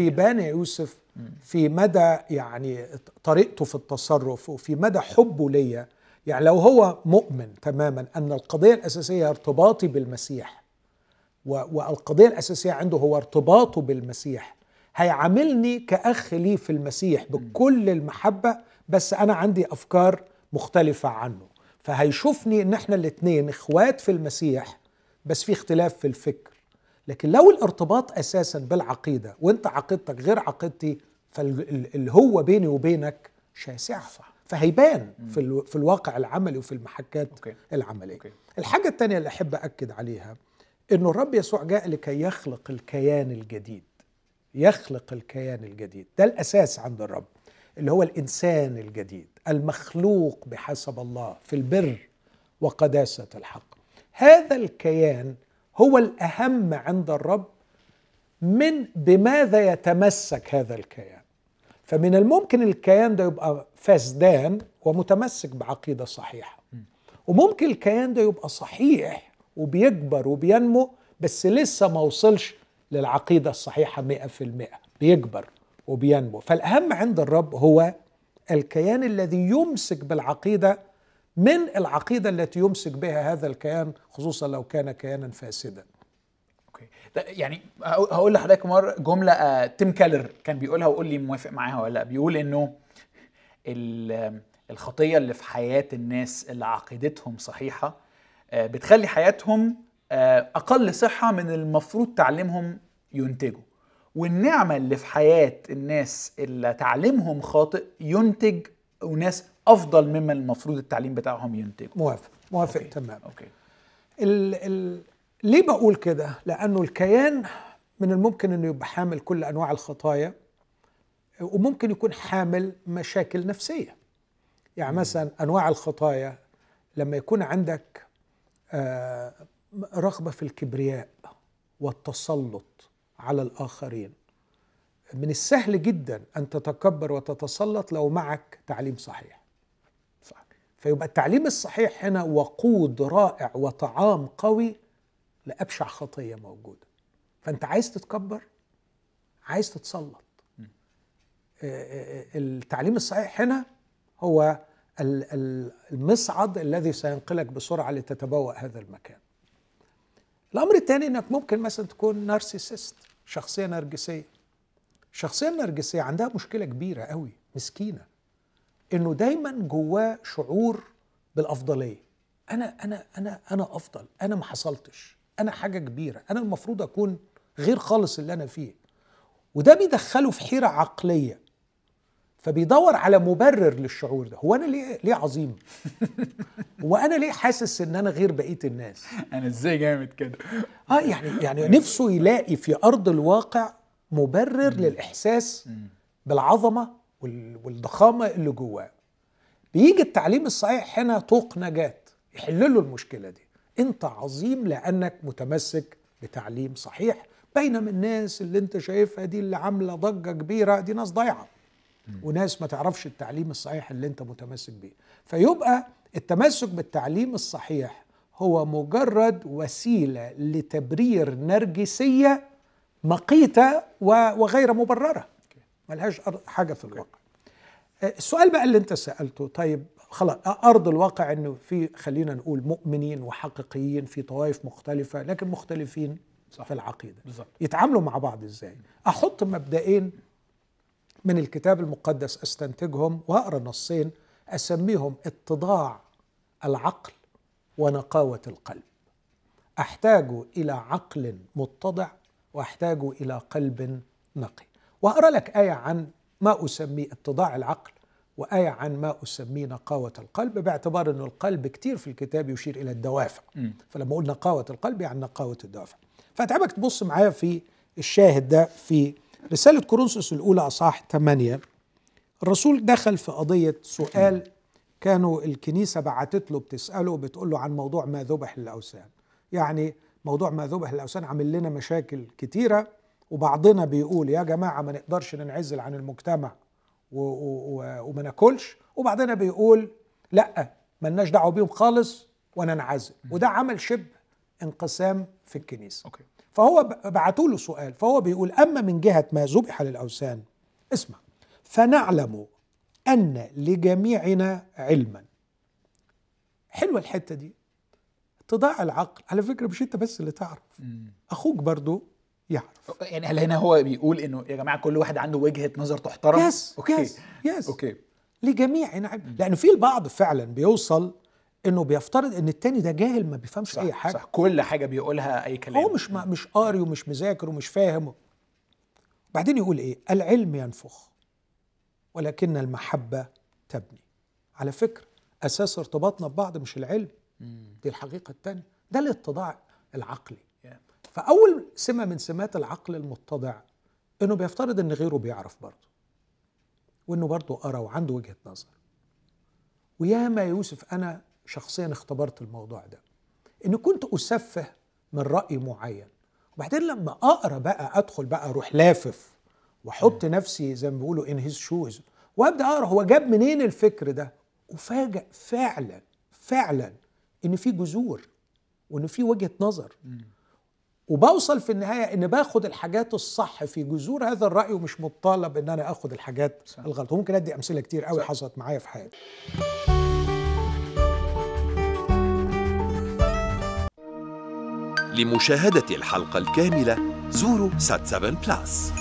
بيبان يا يوسف في مدى يعني طريقته في التصرف وفي مدى حبه ليا يعني لو هو مؤمن تماما ان القضيه الاساسيه ارتباطي بالمسيح والقضيه الاساسيه عنده هو ارتباطه بالمسيح هيعاملني كاخ لي في المسيح بكل المحبه بس انا عندي افكار مختلفه عنه فهيشوفني ان احنا الاثنين اخوات في المسيح بس في اختلاف في الفكر لكن لو الارتباط اساسا بالعقيده وانت عقيدتك غير عقيدتي فاللي هو بيني وبينك شاسعه صح. فهيبان في, في الواقع العملي وفي المحكات أوكي. العمليه أوكي. الحاجه الثانيه اللي احب اكد عليها انه الرب يسوع جاء لكي يخلق الكيان الجديد يخلق الكيان الجديد ده الاساس عند الرب اللي هو الانسان الجديد المخلوق بحسب الله في البر وقداسه الحق هذا الكيان هو الاهم عند الرب من بماذا يتمسك هذا الكيان فمن الممكن الكيان ده يبقى فاسدان ومتمسك بعقيده صحيحه وممكن الكيان ده يبقى صحيح وبيكبر وبينمو بس لسه ما وصلش للعقيده الصحيحه 100% بيكبر وبينمو فالاهم عند الرب هو الكيان الذي يمسك بالعقيده من العقيدة التي يمسك بها هذا الكيان خصوصا لو كان كيانا فاسدا يعني هقول لحضرتك مره جمله آه، تيم كالر كان بيقولها وقول لي موافق معاها ولا لا بيقول انه الخطيه اللي في حياه الناس اللي عقيدتهم صحيحه آه، بتخلي حياتهم آه، اقل صحه من المفروض تعليمهم ينتجه والنعمه اللي في حياه الناس اللي تعليمهم خاطئ ينتج وناس افضل مما المفروض التعليم بتاعهم ينتجه موافق موافق تمام اوكي ال ال ليه بقول كده لانه الكيان من الممكن انه يبقى حامل كل انواع الخطايا وممكن يكون حامل مشاكل نفسيه يعني مثلا انواع الخطايا لما يكون عندك آه، رغبه في الكبرياء والتسلط على الاخرين من السهل جدا ان تتكبر وتتسلط لو معك تعليم صحيح فيبقى التعليم الصحيح هنا وقود رائع وطعام قوي لأبشع خطية موجودة فأنت عايز تتكبر عايز تتسلط آه، آه، آه، التعليم الصحيح هنا هو المصعد الذي سينقلك بسرعة لتتبوأ هذا المكان الأمر الثاني أنك ممكن مثلا تكون نارسيسست، شخصية نرجسية الشخصية النرجسية عندها مشكلة كبيرة قوي مسكينة انه دايما جواه شعور بالافضليه انا انا انا انا افضل انا ما حصلتش انا حاجه كبيره انا المفروض اكون غير خالص اللي انا فيه وده بيدخله في حيره عقليه فبيدور على مبرر للشعور ده هو انا ليه ليه عظيم وانا ليه حاسس ان انا غير بقيه الناس انا ازاي جامد كده اه يعني يعني نفسه يلاقي في ارض الواقع مبرر للاحساس بالعظمه والضخامه اللي جواه بيجي التعليم الصحيح هنا طوق نجاه يحل له المشكله دي انت عظيم لانك متمسك بتعليم صحيح بينما الناس اللي انت شايفها دي اللي عامله ضجه كبيره دي ناس ضايعه وناس ما تعرفش التعليم الصحيح اللي انت متمسك بيه فيبقى التمسك بالتعليم الصحيح هو مجرد وسيله لتبرير نرجسيه مقيته وغير مبرره ملهاش حاجه في الواقع آه، السؤال بقى اللي انت سالته طيب خلاص ارض الواقع انه في خلينا نقول مؤمنين وحقيقيين في طوائف مختلفه لكن مختلفين صح. في العقيده بالزبط. يتعاملوا مع بعض ازاي احط مبدئين من الكتاب المقدس استنتجهم واقرا نصين اسميهم اتضاع العقل ونقاوه القلب احتاج الى عقل متضع واحتاج الى قلب نقي وهقرا لك آية عن ما أسميه اتضاع العقل وآية عن ما أسميه نقاوة القلب باعتبار أن القلب كتير في الكتاب يشير إلى الدوافع م. فلما أقول نقاوة القلب يعني نقاوة الدوافع فأتعبك تبص معايا في الشاهد ده في رسالة كورنثوس الأولى اصح 8 الرسول دخل في قضية سؤال كانوا الكنيسة بعتت له بتسأله بتقول له عن موضوع ما ذبح للأوثان يعني موضوع ما ذبح للأوثان عامل لنا مشاكل كتيرة وبعضنا بيقول يا جماعه ما نقدرش ننعزل عن المجتمع وما ناكلش وبعضنا بيقول لا ما لناش دعوه بيهم خالص وننعزل وده عمل شبه انقسام في الكنيسه أوكي. فهو بعتوا له سؤال فهو بيقول اما من جهه ما ذبح للاوثان اسمع فنعلم ان لجميعنا علما حلوه الحته دي تضاع العقل على فكره مش انت بس اللي تعرف اخوك برضو يعرف يعني هل هنا هو بيقول انه يا جماعه كل واحد عنده وجهه نظر تحترم يس اوكي يس, يس. اوكي لجميع نعم لانه في البعض فعلا بيوصل انه بيفترض ان التاني ده جاهل ما بيفهمش صح اي حاجه صح كل حاجه بيقولها اي كلام هو مش مش قاري ومش مذاكر ومش فاهم بعدين يقول ايه العلم ينفخ ولكن المحبه تبني على فكره اساس ارتباطنا ببعض مش العلم دي الحقيقه الثانيه ده الاتضاع العقلي فأول سمة من سمات العقل المتضع إنه بيفترض إن غيره بيعرف برضه وإنه برضه قرا وعنده وجهة نظر وياما يوسف أنا شخصيا اختبرت الموضوع ده إن كنت أسفه من رأي معين وبعدين لما أقرأ بقى أدخل بقى أروح لافف وأحط نفسي زي ما بيقولوا إن هيز شوز وأبدأ أقرأ هو جاب منين الفكر ده أفاجأ فعلا فعلا إن في جذور وإن في وجهة نظر وبوصل في النهايه ان باخد الحاجات الصح في جذور هذا الراي ومش مطالب ان انا اخد الحاجات صح. الغلط وممكن ادي امثله كتير قوي حصلت معايا في حياتي لمشاهده الحلقه الكامله زوروا سات 7 بلس